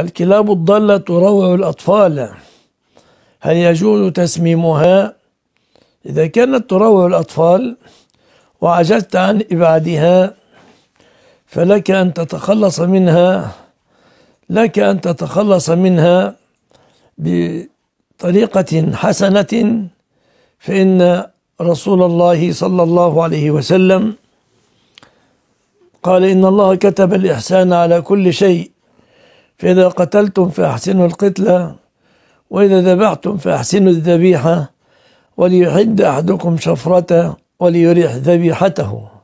الكلاب الضالة تروع الأطفال هل يجوز تسميمها إذا كانت تروع الأطفال وعجزت عن إبعادها فلك أن تتخلص منها لك أن تتخلص منها بطريقة حسنة فإن رسول الله صلى الله عليه وسلم قال إن الله كتب الإحسان على كل شيء فإذا قتلتم فأحسنوا القتلة وإذا ذبحتم فأحسنوا الذبيحة وليحد أحدكم شفرته وليريح ذبيحته